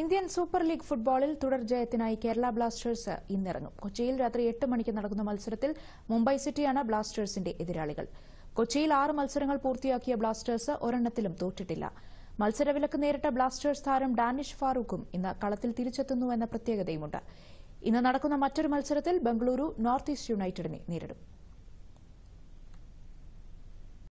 Indian super league ഫുട്ബോളിൽ തുടർ ജയത്തിനായി Kerala Blasters ഇന്നിറങ്ങും കൊച്ചിയിൽ രാത്രി എട്ട് മണിക്ക് നടക്കുന്ന മത്സരത്തിൽ മുംബൈ സിറ്റിയാണ് ബ്ലാസ്റ്റേഴ്സിന്റെ എതിരാളികൾ കൊച്ചിയിൽ ആറ് മത്സരങ്ങൾ പൂർത്തിയാക്കിയ ബ്ലാസ്റ്റേഴ്സ് ഒരെണ്ണത്തിലും തോറ്റിട്ടില്ല മത്സരവിലക്ക് നേരിട്ട ബ്ലാസ്റ്റേഴ്സ് താരം ഡാനിഷ് ഫാറൂഖും ഇന്ന് കളത്തിൽ തിരിച്ചെത്തുന്നുവെന്ന പ്രത്യേകതയുമുണ്ട് ഇന്ന് നടക്കുന്ന മറ്റൊരു മത്സരത്തിൽ ബംഗളൂരു നോർത്ത് ഈസ്റ്റ് യുണൈറ്റഡിനെ നേരിടും